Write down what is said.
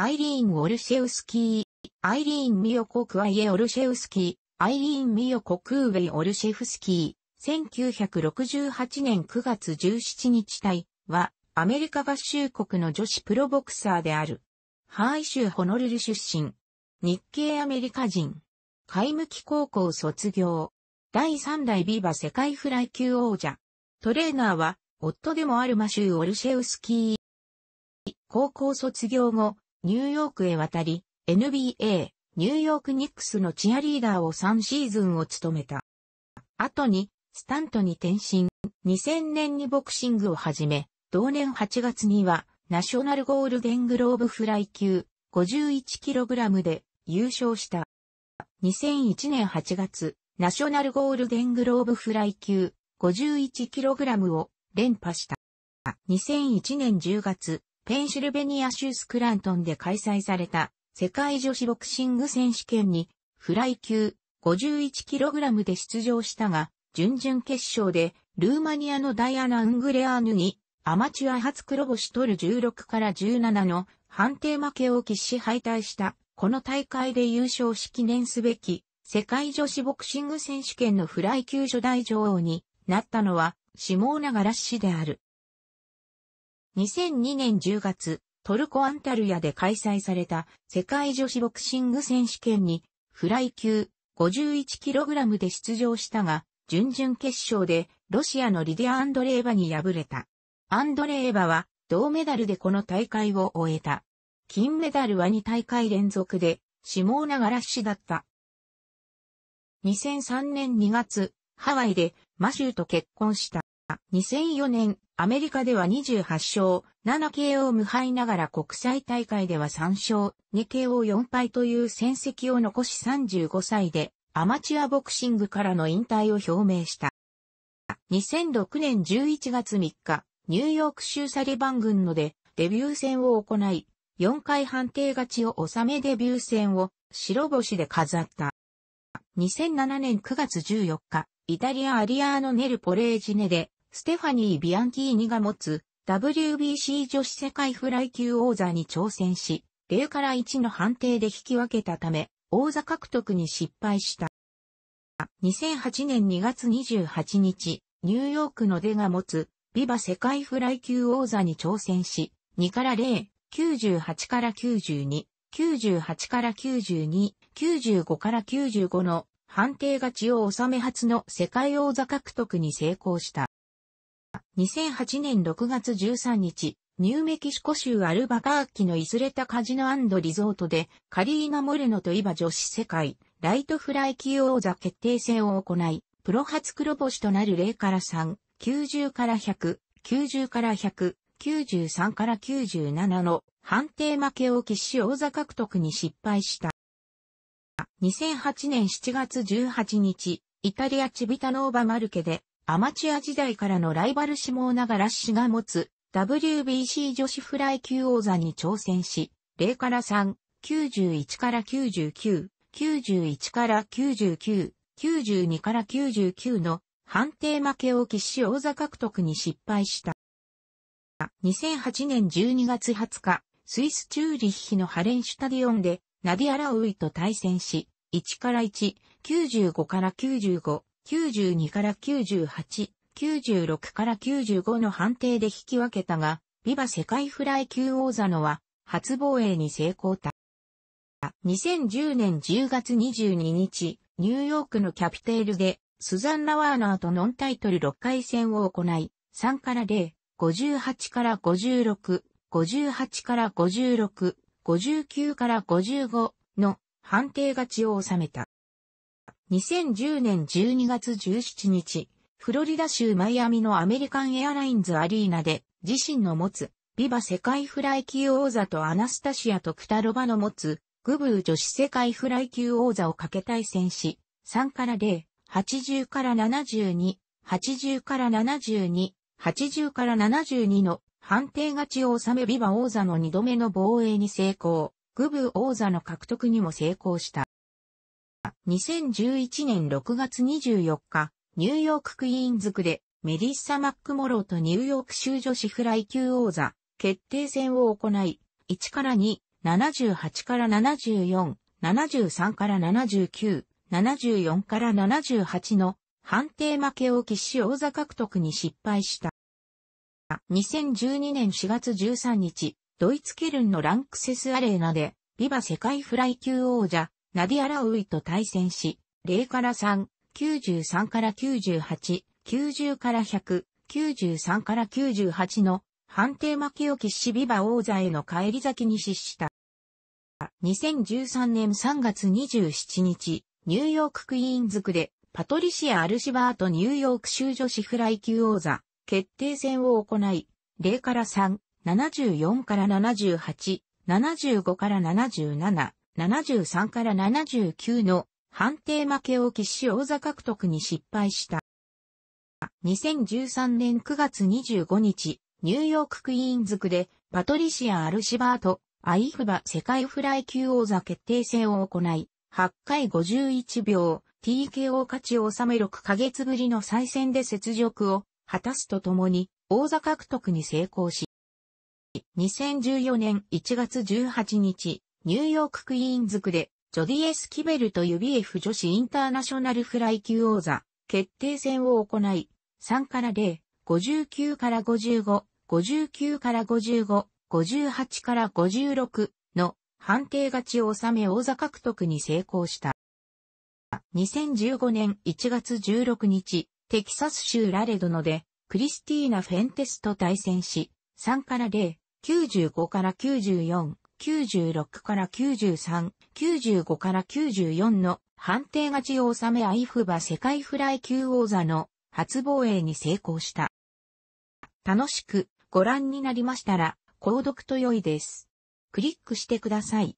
アイリーン・オルシェウスキー、アイリーン・ミヨコ・クワイエ・オルシェウスキー、アイリーン・ミヨコ・クーウェイ・オルシェフスキー、1968年9月17日隊は、アメリカ合衆国の女子プロボクサーである。ハーイ州ホノルル出身。日系アメリカ人。海向き高校卒業。第3代ビバ世界フライ級王者。トレーナーは、夫でもあるマシュー・オルシェウスキー。高校卒業後、ニューヨークへ渡り、NBA、ニューヨークニックスのチアリーダーを3シーズンを務めた。後に、スタントに転身、2000年にボクシングを始め、同年8月には、ナショナルゴールデングローブフライ級 51kg で優勝した。2001年8月、ナショナルゴールデングローブフライ級 51kg を連覇した。2001年10月、ペンシルベニア州スクラントンで開催された世界女子ボクシング選手権にフライ級 51kg で出場したが、準々決勝でルーマニアのダイアナ・ウングレアーヌにアマチュア初黒星取る16から17の判定負けを喫し敗退した。この大会で優勝し記念すべき世界女子ボクシング選手権のフライ級初代女王になったのはシモーナ・ガラッシである。2002年10月、トルコアンタルヤで開催された世界女子ボクシング選手権にフライ級 51kg で出場したが、準々決勝でロシアのリディア・アンドレーバに敗れた。アンドレーバは銅メダルでこの大会を終えた。金メダルは2大会連続で、亡ながら死だった。2003年2月、ハワイでマシューと結婚した。2004年、アメリカでは28勝、7KO 無敗ながら国際大会では3勝、2KO4 敗という戦績を残し35歳で、アマチュアボクシングからの引退を表明した。2006年11月3日、ニューヨーク州サリバン軍ので、デビュー戦を行い、4回判定勝ちを収めデビュー戦を白星で飾った。2007年9月14日、イタリアアリアーノ・ネル・ポレージネでステファニー・ビアンキーニが持つ WBC 女子世界フライ級王座に挑戦し、0から1の判定で引き分けたため、王座獲得に失敗した。2008年2月28日、ニューヨークの出が持つ、ビバ世界フライ級王座に挑戦し、2から0、98から92、98から92、95から95の判定勝ちを収め初の世界王座獲得に成功した。2008年6月13日、ニューメキシコ州アルバカーキのイスレタカジノリゾートで、カリーナ・モレノといば女子世界、ライトフライ級王座決定戦を行い、プロ初黒星となる0から3、90から100、90から100、93から97の判定負けを喫し王座獲得に失敗した。2008年7月18日、イタリアチビタノーバマルケでアマチュア時代からのライバル志望ながら死が持つ WBC 女子フライ級王座に挑戦し、0から3、91から99、91から99、92から99の判定負けを喫し王座獲得に失敗した。2008年12月20日、スイスチューリッヒのハレンシュタディオンでナディア・ラウイと対戦し、1から1、95から95、92から98、96から95の判定で引き分けたが、ビバ世界フライ級王座のは、初防衛に成功た。2010年10月22日、ニューヨークのキャピテールで、スザンナ・ワーナーとノンタイトル6回戦を行い、3から0、58から56、58から56、59から55の判定勝ちを収めた。2010年12月17日、フロリダ州マイアミのアメリカンエアラインズアリーナで、自身の持つ、ビバ世界フライ級王座とアナスタシアとクタロバの持つ、グブー女子世界フライ級王座をかけ対戦し、3から0、80から72、80から72、80から72の判定勝ちを収めビバ王座の2度目の防衛に成功、グブー王座の獲得にも成功した。2011年6月24日、ニューヨーククイーンズ区でメリッサ・マックモローとニューヨーク州女子フライ級王座決定戦を行い、1から2、78から74、73から79、74から78の判定負けを喫し王座獲得に失敗した。2012年4月13日、ドイツケルンのランクセスアレーナで、ビバ世界フライ級王者、ナディア・ラウイと対戦し、0から3、93から98、90から100、93から98の判定負けを喫しビバ王座への帰り咲きに失した。2013年3月27日、ニューヨーククイーンズ区でパトリシア・アルシバートニューヨーク州女子フライ級王座決定戦を行い、0から3、74から78、75から77、73から79の判定負けを喫し王座獲得に失敗した。2013年9月25日、ニューヨーククイーンズ区でパトリシア・アルシバート、アイフバ世界フライ級王座決定戦を行い、8回51秒、TKO 勝ちを収め6ヶ月ぶりの再戦で雪辱を果たすとともに、王座獲得に成功し、2014年1月18日、ニューヨーククイーンズ区で、ジョディ・エス・キベルとビエ f 女子インターナショナルフライ級王座、決定戦を行い、3から0、59から55、59から55、58から56の判定勝ちを収め王座獲得に成功した。2015年1月16日、テキサス州ラレドので、クリスティーナ・フェンテスと対戦し、3から0、95から94、96から93、95から94の判定勝ちを収めアイフバ世界フライ級王座の初防衛に成功した。楽しくご覧になりましたら、購読と良いです。クリックしてください。